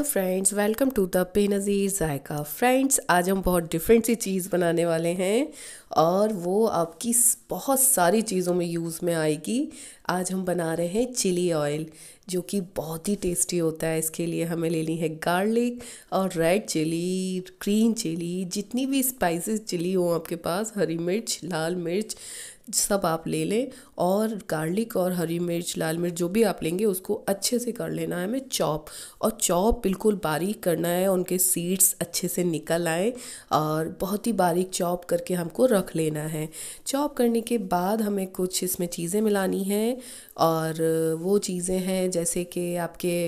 hello friends welcome to the Benazir Zaika friends आज हम बहुत डिफरेंट सी चीज़ बनाने वाले हैं और वो आपकी बहुत सारी चीज़ों में यूज़ में आएगी आज हम बना रहे हैं चिली ऑयल जो कि बहुत ही टेस्टी होता है इसके लिए हमें लेनी है गार्लिक और रेड चिली ग्रीन चिली जितनी भी स्पाइसेस चिली हो आपके पास हरी मिर्च लाल मिर्च सब आप ले लें और गार्लिक और हरी मिर्च लाल मिर्च जो भी आप लेंगे उसको अच्छे से कर लेना है हमें चॉप और चॉप बिल्कुल बारीक करना है उनके सीड्स अच्छे से निकल आए और बहुत ही बारीक चॉप करके हमको रख लेना है चॉप करने के बाद हमें कुछ इसमें चीज़ें मिलानी हैं और वो चीज़ें हैं जैसे कि आपके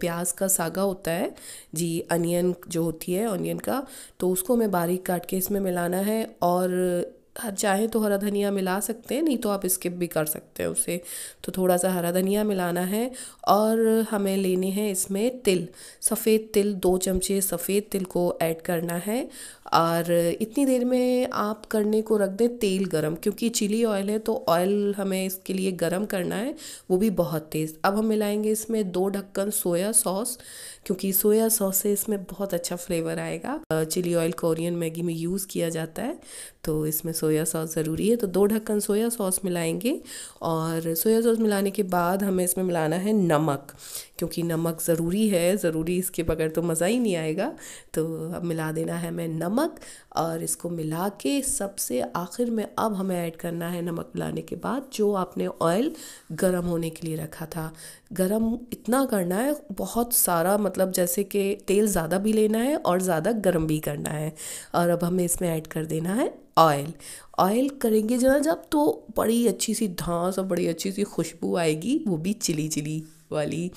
प्याज का सागा होता है जी अनियन जो होती है ऑनियन का तो उसको हमें बारीक काट के इसमें मिलाना है और चाहें तो हरा धनिया मिला सकते हैं नहीं तो आप स्किप भी कर सकते हैं उसे तो थोड़ा सा हरा धनिया मिलाना है और हमें लेने हैं इसमें तिल सफ़ेद तिल दो चमचे सफ़ेद तिल को ऐड करना है और इतनी देर में आप करने को रख दें तेल गरम क्योंकि चिली ऑयल है तो ऑयल हमें इसके लिए गरम करना है वो भी बहुत तेज़ अब हम मिलाएंगे इसमें दो ढक्कन सोया सॉस क्योंकि सोया सॉस से इसमें बहुत अच्छा फ्लेवर आएगा चिली ऑयल कोरियन मैगी में यूज़ किया जाता है तो इसमें सोया सोया सॉस ज़रूरी है तो दो ढक्कन सोया सॉस मिलाएंगे और सोया सॉस मिलाने के बाद हमें इसमें मिलाना है नमक क्योंकि नमक ज़रूरी है ज़रूरी इसके बगैर तो मज़ा ही नहीं आएगा तो अब मिला देना है हमें नमक और इसको मिला के सबसे आखिर में अब हमें ऐड करना है नमक मिलाने के बाद जो आपने ऑयल गर्म होने के लिए रखा था गरम इतना करना है बहुत सारा मतलब जैसे कि तेल ज़्यादा भी लेना है और ज़्यादा गर्म भी करना है और अब हमें इसमें ऐड कर देना है ऑयल ऑयल करेंगे जना जब तो बड़ी अच्छी सी धांस और बड़ी अच्छी सी खुशबू आएगी वो भी चिली चिली वाली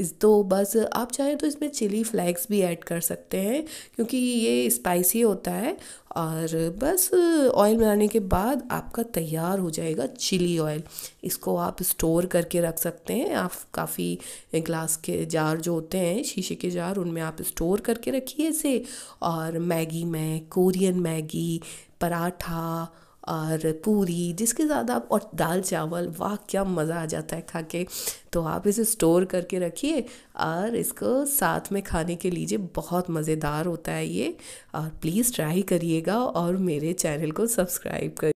इस तो बस आप चाहें तो इसमें चिली फ्लैक्स भी ऐड कर सकते हैं क्योंकि ये स्पाइसी होता है और बस ऑयल बनाने के बाद आपका तैयार हो जाएगा चिली ऑयल इसको आप स्टोर करके रख सकते हैं आप काफ़ी ग्लास के जार जो होते हैं शीशे के जार उनमें आप स्टोर करके रखिए इसे और मैगी में कोरियन मैगी पराठा और पूरी जिसके साथ आप और दाल चावल वाह क्या मज़ा आ जाता है खा के तो आप इसे स्टोर करके रखिए और इसको साथ में खाने के लीजिए बहुत मज़ेदार होता है ये और प्लीज़ ट्राई करिएगा और मेरे चैनल को सब्सक्राइब कर